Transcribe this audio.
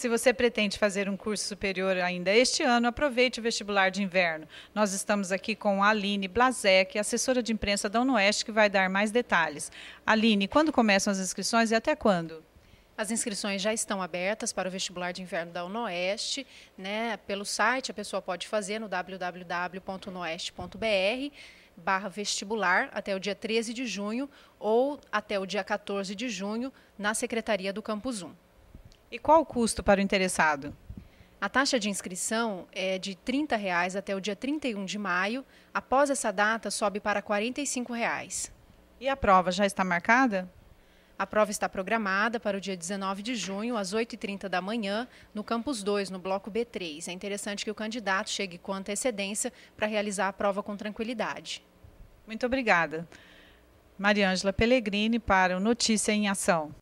Se você pretende fazer um curso superior ainda este ano, aproveite o vestibular de inverno. Nós estamos aqui com a Aline Blazek, assessora de imprensa da UNOeste, que vai dar mais detalhes. Aline, quando começam as inscrições e até quando? As inscrições já estão abertas para o vestibular de inverno da UNOeste, né? Pelo site a pessoa pode fazer no www.unoeste.br barra vestibular até o dia 13 de junho ou até o dia 14 de junho na Secretaria do Campus 1. E qual o custo para o interessado? A taxa de inscrição é de R$ 30 reais até o dia 31 de maio. Após essa data, sobe para R$ 45. Reais. E a prova já está marcada? A prova está programada para o dia 19 de junho, às 8h30 da manhã, no Campus 2, no Bloco B3. É interessante que o candidato chegue com antecedência para realizar a prova com tranquilidade. Muito obrigada. Mariângela Pellegrini para o Notícia em Ação.